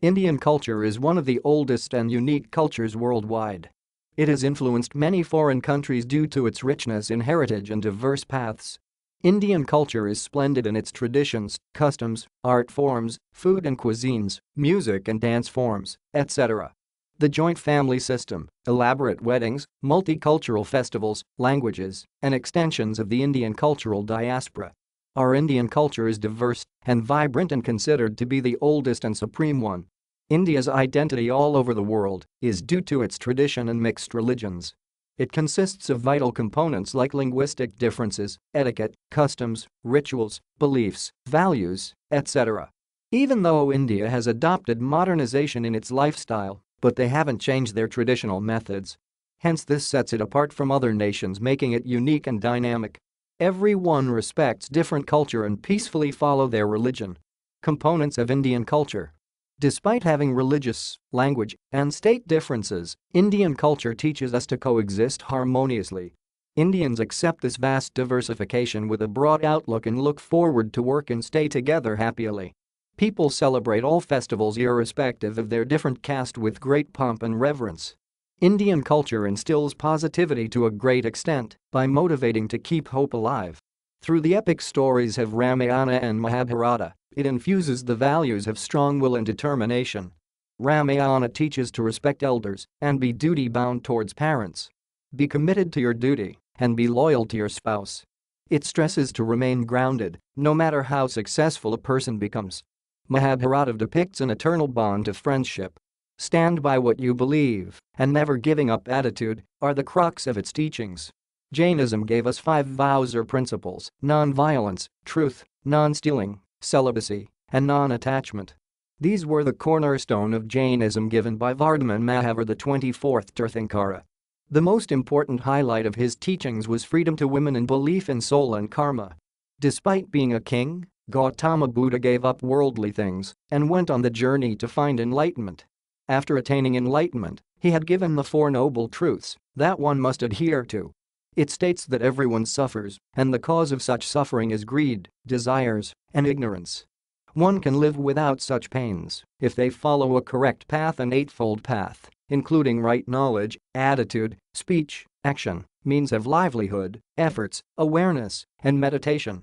Indian culture is one of the oldest and unique cultures worldwide. It has influenced many foreign countries due to its richness in heritage and diverse paths. Indian culture is splendid in its traditions, customs, art forms, food and cuisines, music and dance forms, etc. The joint family system, elaborate weddings, multicultural festivals, languages, and extensions of the Indian cultural diaspora our Indian culture is diverse and vibrant and considered to be the oldest and supreme one. India's identity all over the world is due to its tradition and mixed religions. It consists of vital components like linguistic differences, etiquette, customs, rituals, beliefs, values, etc. Even though India has adopted modernization in its lifestyle, but they haven't changed their traditional methods. Hence this sets it apart from other nations making it unique and dynamic. Everyone respects different culture and peacefully follow their religion. Components of Indian culture Despite having religious, language, and state differences, Indian culture teaches us to coexist harmoniously. Indians accept this vast diversification with a broad outlook and look forward to work and stay together happily. People celebrate all festivals irrespective of their different caste with great pomp and reverence. Indian culture instills positivity to a great extent by motivating to keep hope alive. Through the epic stories of Ramayana and Mahabharata, it infuses the values of strong will and determination. Ramayana teaches to respect elders and be duty-bound towards parents. Be committed to your duty and be loyal to your spouse. It stresses to remain grounded, no matter how successful a person becomes. Mahabharata depicts an eternal bond of friendship stand by what you believe, and never giving up attitude are the crux of its teachings. Jainism gave us five vows or principles, non-violence, truth, non-stealing, celibacy, and non-attachment. These were the cornerstone of Jainism given by Vardhaman Mahavir, the 24th Tirthankara. The most important highlight of his teachings was freedom to women and belief in soul and karma. Despite being a king, Gautama Buddha gave up worldly things and went on the journey to find enlightenment. After attaining enlightenment, he had given the Four Noble Truths that one must adhere to. It states that everyone suffers, and the cause of such suffering is greed, desires, and ignorance. One can live without such pains if they follow a correct path and eightfold path, including right knowledge, attitude, speech, action, means of livelihood, efforts, awareness, and meditation.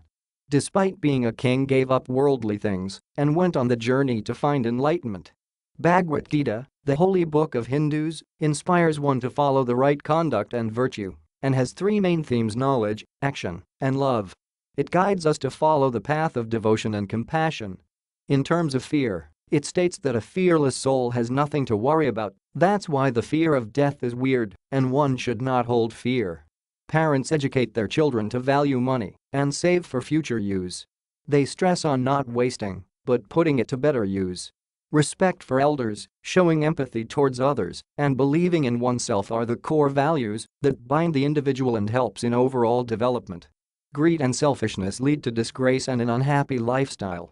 Despite being a king gave up worldly things and went on the journey to find enlightenment. Bhagavad Gita, the holy book of Hindus, inspires one to follow the right conduct and virtue and has three main themes knowledge, action, and love. It guides us to follow the path of devotion and compassion. In terms of fear, it states that a fearless soul has nothing to worry about, that's why the fear of death is weird and one should not hold fear. Parents educate their children to value money and save for future use. They stress on not wasting, but putting it to better use. Respect for elders, showing empathy towards others, and believing in oneself are the core values that bind the individual and helps in overall development. Greed and selfishness lead to disgrace and an unhappy lifestyle.